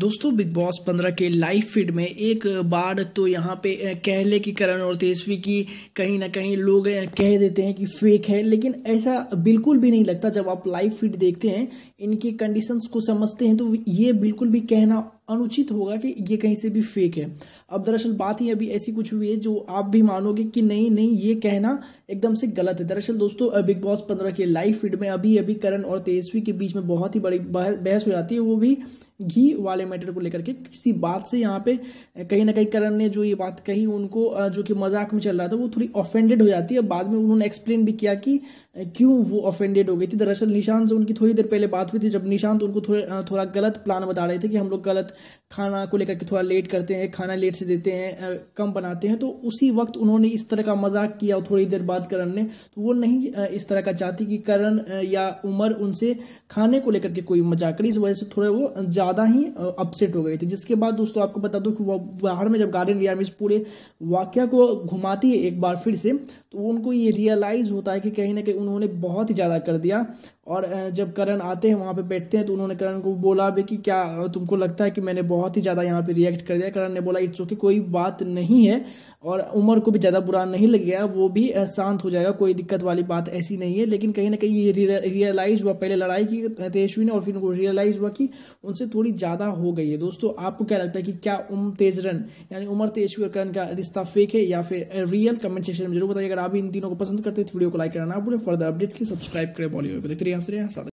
दोस्तों big boss पंद्रह के लाइव फीड में एक बार तो यहाँ पे कहले की करण और तेजस्वी की कहीं ना कहीं लोग कह देते हैं कि फेक है लेकिन ऐसा बिल्कुल भी नहीं लगता जब आप लाइव फीड देखते हैं इनकी कंडीशंस को समझते हैं तो ये बिल्कुल भी कहना अनुचित होगा कि ये कहीं से भी फेक है अब दरअसल बात ही अभी ऐसी कुछ हुई है जो आप भी मानोगे कि नहीं नहीं ये कहना एकदम से गलत है दरअसल दोस्तों बिग बॉस पंद्रह के लाइव फीड में अभी अभी करण और तेजस्वी के बीच में बहुत ही बड़ी बहस हो जाती है वो भी घी वाले मैटर को लेकर के किसी बात से यहाँ पे कहीं ना कहीं करण ने जो ये बात कही उनको जो कि मजाक में चल रहा था वो थोड़ी ऑफेंडेड हो जाती है बाद में उन्होंने एक्सप्लेन भी किया कि क्यों वो ऑफेंडेड हो गई थी दरअसल निशान से उनकी थोड़ी देर पहले बात हुई थी जब निशांत उनको थोड़ा गलत प्लान बता रहे थे कि हम लोग गलत खाना को लेकर के थोड़ा लेट करते हैं खाना लेट से देते हैं कम बनाते हैं तो उसी वक्त उन्होंने इस तरह का मजाक किया थोड़ी देर बाद करण ने तो वो नहीं इस तरह का चाहती कि करण या उमर उनसे खाने को लेकर के कोई मजाक करे इस वजह से थोड़े वो ज़्यादा ही अपसेट हो गए थे जिसके बाद दोस्तों आपको बता दूँ कि वह बाहर में जब गार्डन रिया में पूरे वाक्य को घुमाती है एक बार फिर से तो उनको ये रियलाइज़ होता है कि कहीं ना कहीं उन्होंने बहुत ही ज़्यादा कर दिया और जब करण आते हैं वहाँ पे बैठते हैं तो उन्होंने करण को बोला भी कि क्या तुमको लगता है कि मैंने बहुत ही ज़्यादा यहाँ पे रिएक्ट कर दिया करण ने बोला इट्स ओके कोई बात नहीं है और उम्र को भी ज़्यादा बुरा नहीं लग गया वो भी शांत हो जाएगा कोई दिक्कत वाली बात ऐसी नहीं है लेकिन कहीं ना कहीं ये रियलाइज़ हुआ पहले लड़ाई की तेजस्वी ने और फिर उनको रियलाइज़ हुआ कि उनसे थोड़ी ज़्यादा हो गई है दोस्तों आपको क्या लगता है कि क्या उम तेजरन यानी उमर तेजस्वी और करण का रिश्ता फेक है या फिर रियल कमेंट सेक्शन में जरूर बताइए अगर आप इन तीनों को पसंद करते हैं तो वीडियो को लाइक करना ना भूलें फर्दर अपडेट्स के सब्सक्राइब करें बॉलीवुड देखते रहिए यहाँ से